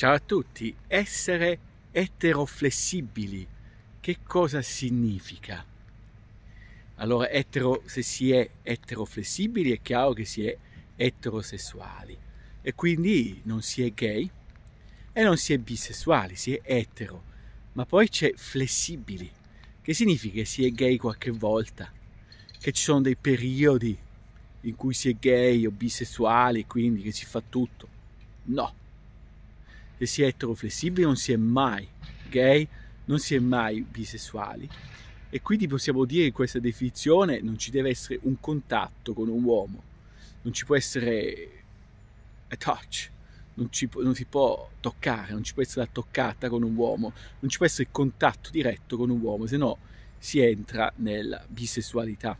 Ciao a tutti, essere eteroflessibili, che cosa significa? Allora, etero, se si è eteroflessibili è chiaro che si è eterosessuali e quindi non si è gay e non si è bisessuali, si è etero, ma poi c'è flessibili, che significa che si è gay qualche volta, che ci sono dei periodi in cui si è gay o bisessuali, quindi che si fa tutto. No, e si è eteroflessibili non si è mai gay, non si è mai bisessuali. E quindi possiamo dire che questa definizione non ci deve essere un contatto con un uomo, non ci può essere a touch, non, ci, non si può toccare, non ci può essere la toccata con un uomo, non ci può essere contatto diretto con un uomo, se no si entra nella bisessualità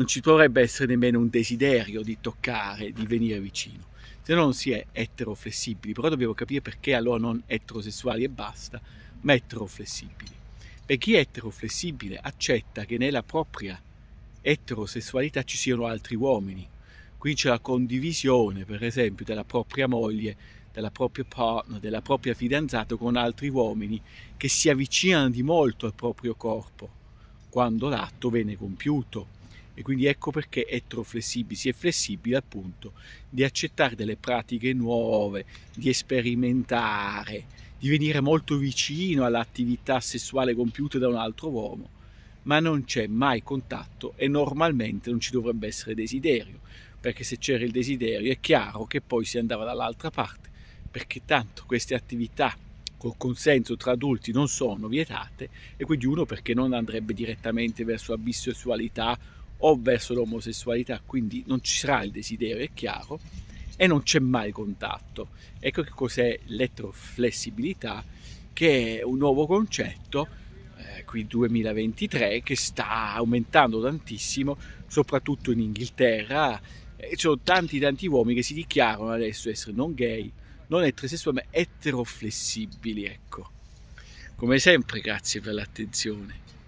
non ci dovrebbe essere nemmeno un desiderio di toccare, di venire vicino. Se no non si è eteroflessibili, però dobbiamo capire perché allora non eterosessuali e basta, ma eteroflessibili. Per chi è eteroflessibile accetta che nella propria eterosessualità ci siano altri uomini. Qui c'è la condivisione, per esempio, della propria moglie, della propria partner, della propria fidanzata con altri uomini che si avvicinano di molto al proprio corpo quando l'atto viene compiuto e quindi ecco perché etroflessibili, si è flessibile appunto di accettare delle pratiche nuove, di sperimentare, di venire molto vicino all'attività sessuale compiuta da un altro uomo, ma non c'è mai contatto e normalmente non ci dovrebbe essere desiderio, perché se c'era il desiderio è chiaro che poi si andava dall'altra parte, perché tanto queste attività col consenso tra adulti non sono vietate e quindi uno perché non andrebbe direttamente verso la bisessualità o verso l'omosessualità, quindi non ci sarà il desiderio, è chiaro, e non c'è mai contatto. Ecco che cos'è l'etroflessibilità, che è un nuovo concetto, eh, qui 2023, che sta aumentando tantissimo, soprattutto in Inghilterra. E ci sono tanti tanti uomini che si dichiarano adesso essere non gay, non eterosessuali, ma eteroflessibili, ecco. Come sempre, grazie per l'attenzione.